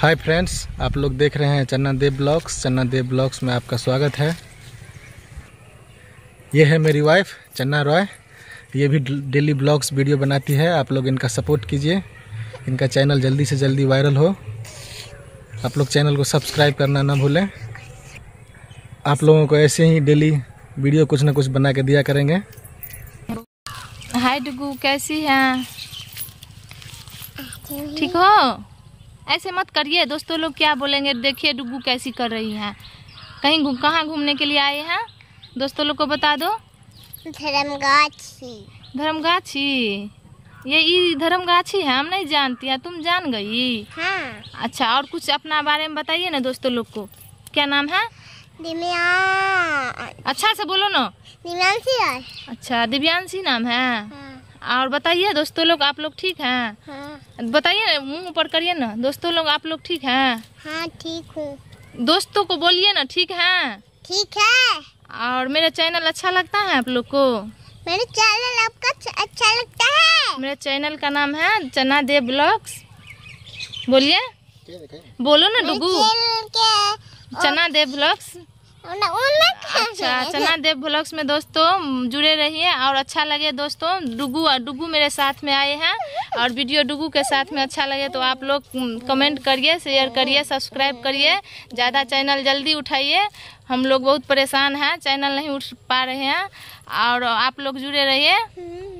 Hi friends आप लोग देख रहे हैं चन्ना देव ब्लॉग्स चन्ना देव ब्लॉग्स में आपका स्वागत है ये है मेरी वाइफ चन्ना रॉय ये भी डेली ब्लॉग्स वीडियो बनाती है आप लोग इनका सपोर्ट कीजिए इनका चैनल जल्दी से जल्दी वायरल हो आप लोग चैनल को सब्सक्राइब करना ना भूलें आप लोगों को ऐसे ही डेली वीडियो कुछ ना कुछ बना के दिया करेंगे हाय डुगू कैसी हैं ठीक हो ऐसे मत करिए दोस्तों लोग क्या बोलेंगे देखिए डुगू कैसी कर रही है कहीं घूम कहाँ घूमने के लिए आए हैं दोस्तों लोग को बता दो धर्मगाछी धर्मगाछी ये धर्मगाछी है हम नहीं जानती है तुम जान गई हाँ। अच्छा और कुछ अपना बारे में बताइए ना दोस्तों लोग को क्या नाम है दिव्यांश अच्छा से बोलो ना दिव्यांशी अच्छा दिव्यांशी नाम है हाँ। और बताइए दोस्तों लोग आप लोग ठीक हैं हाँ। बताइए मुंह ऊपर करिए ना दोस्तों लोग आप लोग ठीक हैं हाँ ठीक हूँ दोस्तों को बोलिए ना ठीक है ठीक है और मेरा चैनल अच्छा लगता है आप लोग को मेरे चैनल आपका अच्छा लगता है मेरा चैनल का नाम है चना देव ब्लॉग्स बोलिए बोलो ना डुगू चना देव ब्लॉग्स अच्छा चना देव ब्लॉग्स में दोस्तों जुड़े रहिए और अच्छा लगे दोस्तों डुगू और डुगू मेरे साथ में आए हैं और वीडियो डुगू के साथ में अच्छा लगे तो आप लोग कमेंट करिए शेयर करिए सब्सक्राइब करिए ज़्यादा चैनल जल्दी उठाइए हम लोग बहुत परेशान हैं चैनल नहीं उठ पा रहे हैं और आप लोग जुड़े रहिए हम्म।